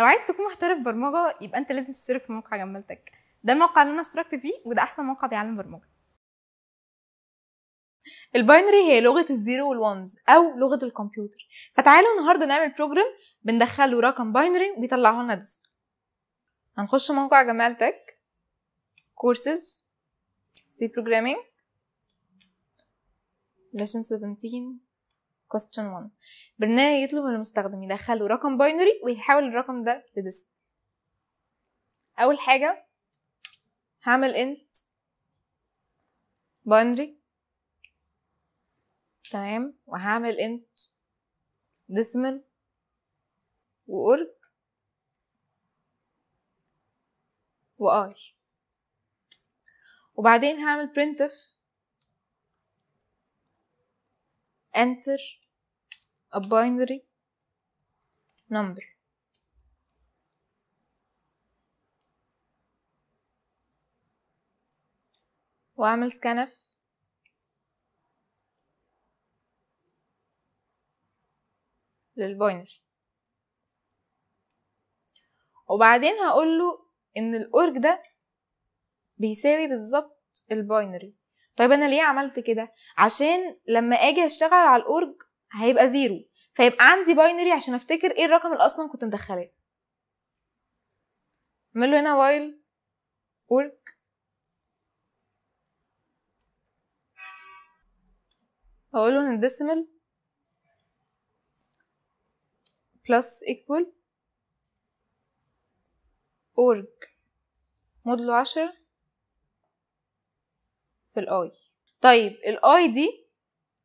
لو عايز تكون محترف برمجه يبقى انت لازم تشترك في موقع جمال تك ده الموقع اللي انا اشتركت فيه وده احسن موقع بيعلم برمجه الباينري هي لغه الزيرو والونز او لغه الكمبيوتر فتعالوا النهارده نعمل بروجرام بندخله رقم باينري وبيطلعه لنا ديسبل هنخش موقع جمال تك كورسز سي بروجرامينج لسن 17 question 1 برنامج يطلب من المستخدم يدخله رقم باينري ويحول الرقم ده لديسك اول حاجه هعمل انت باينري تمام وهعمل انت ديسمل و واي وبعدين هعمل printf enter a binary number واعمل scanf للباينري وبعدين هقول له ان الاورج ده بيساوي بالظبط الباينري طيب انا ليه عملت كده عشان لما اجي اشتغل على الاورج هيبقى زيرو فيبقى عندي باينري عشان افتكر ايه الرقم اللي اصلا كنت مدخلاه اعمل هنا وايل ورك اقول له ان الديسيمال plus equal اورج مودلو عشرة في الاي طيب الاي دي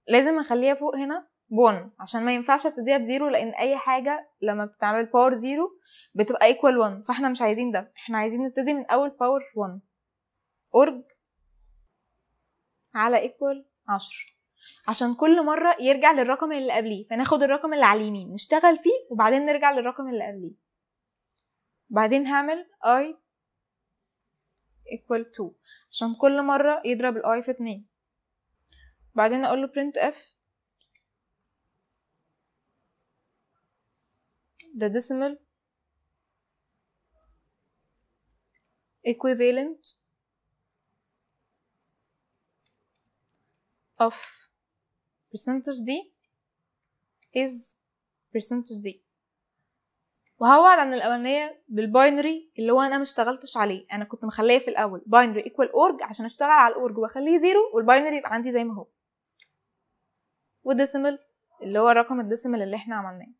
لازم اخليها فوق هنا 1 عشان ما ينفعش ابتديها بزيرو لان اي حاجه لما بتتعمل باور زيرو بتبقى ايكوال 1 فاحنا مش عايزين ده احنا عايزين نبتدي من اول باور 1 اورج على ايكوال 10 عشان كل مره يرجع للرقم اللي قبليه فناخد الرقم اللي على اليمين نشتغل فيه وبعدين نرجع للرقم اللي قبليه بعدين هعمل i ايكوال 2 عشان كل مره يضرب ال i في اتنين بعدين اقول له برنت اف the decimal equivalent of percentage D is percentage D وهوعد عن الاولانيه بالباينري اللي هو انا ما اشتغلتش عليه انا كنت مخليه في الاول باينري ايكوال اورج عشان اشتغل على الاورج واخليه زيرو والباينري يبقى عندي زي ما هو والديسيمال اللي هو رقم الديسيمال اللي احنا عملناه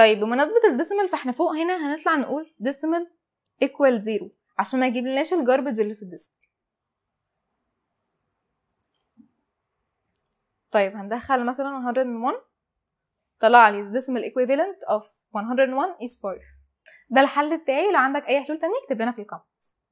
طيب بمناسبة الديسيمال فاحنا فوق هنا هنطلع نقول ديسيمال ايكوال زيرو عشان ما يجيبلناش الجاربج اللي في الديسيمال طيب هندخل مثلا 101 طلع لي الديسيمال ايكويفالنت اوف 101 is 5 ده الحل بتاعي لو عندك اي حلول تانية اكتب لنا في الكومنتس